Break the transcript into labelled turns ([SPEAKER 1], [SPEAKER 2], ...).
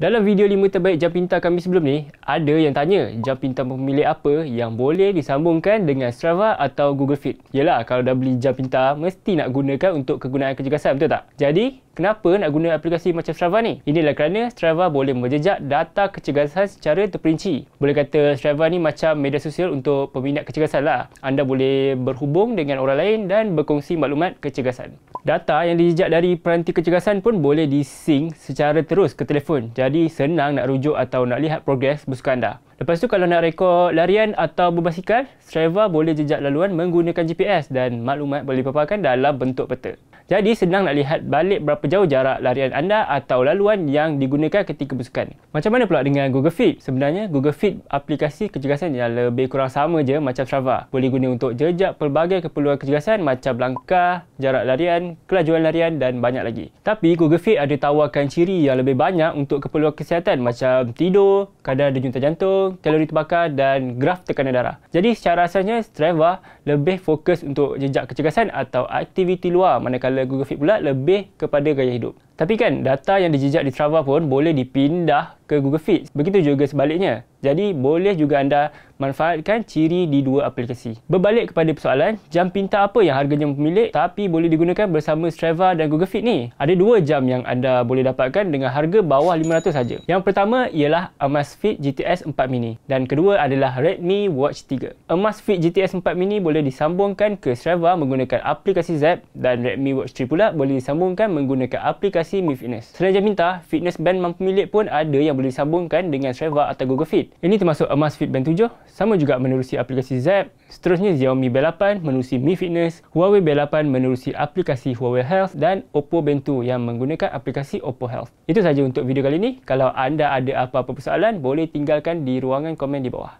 [SPEAKER 1] Dalam video 5 terbaik jam pintar kami sebelum ni, ada yang tanya jam pintar pemilik apa yang boleh disambungkan dengan Strava atau Google Fit. Yelah, kalau dah beli jam pintar, mesti nak gunakan untuk kegunaan kecergasan, betul tak? Jadi, Kenapa nak guna aplikasi macam Strava ni? Inilah kerana Strava boleh menjejak data kecergasan secara terperinci. Boleh kata Strava ni macam media sosial untuk peminat kecergasan lah. Anda boleh berhubung dengan orang lain dan berkongsi maklumat kecergasan. Data yang dijejak dari peranti kecergasan pun boleh di secara terus ke telefon. Jadi senang nak rujuk atau nak lihat progres bersuka anda. Lepas tu kalau nak rekod larian atau berbasikal, Strava boleh jejak laluan menggunakan GPS dan maklumat boleh dipaparkan dalam bentuk peta. Jadi senang nak lihat balik berapa jauh jarak larian anda atau laluan yang digunakan ketika bersukan. Macam mana pula dengan Google Fit? Sebenarnya Google Fit aplikasi kecergasan yang lebih kurang sama je macam Strava. Boleh guna untuk jejak pelbagai keperluan kecergasan macam langkah, jarak larian, kelajuan larian dan banyak lagi. Tapi Google Fit ada tawarkan ciri yang lebih banyak untuk keperluan kesihatan macam tidur, kadar denyut jantung, kalori terbakar dan graf tekanan darah. Jadi secara asasnya Strava lebih fokus untuk jejak kecergasan atau aktiviti luar manakala dalam Google Fit pula lebih kepada gaya hidup. Tapi kan data yang dijejak di Strava pun boleh dipindah ke Google Fit. Begitu juga sebaliknya. Jadi boleh juga anda manfaatkan ciri di dua aplikasi. Berbalik kepada persoalan, jam pintar apa yang harganya pemilik tapi boleh digunakan bersama Strava dan Google Fit ni? Ada dua jam yang anda boleh dapatkan dengan harga bawah RM500 saja. Yang pertama ialah Amazfit GTS 4 Mini dan kedua adalah Redmi Watch 3. Amazfit GTS 4 Mini boleh disambungkan ke Strava menggunakan aplikasi Zap dan Redmi Watch 3 pula boleh disambungkan menggunakan aplikasi Mi Fitness. Selain jam pintar, fitness band mampu milik pun ada yang boleh disambungkan dengan Strava atau Google Fit. Ini termasuk Amaz Fit Band 7, sama juga menerusi aplikasi Zep. seterusnya Xiaomi Band 8 menerusi Mi Fitness, Huawei Band 8 menerusi aplikasi Huawei Health dan Oppo Band 2 yang menggunakan aplikasi Oppo Health. Itu sahaja untuk video kali ini. Kalau anda ada apa-apa persoalan, boleh tinggalkan di ruangan komen di bawah.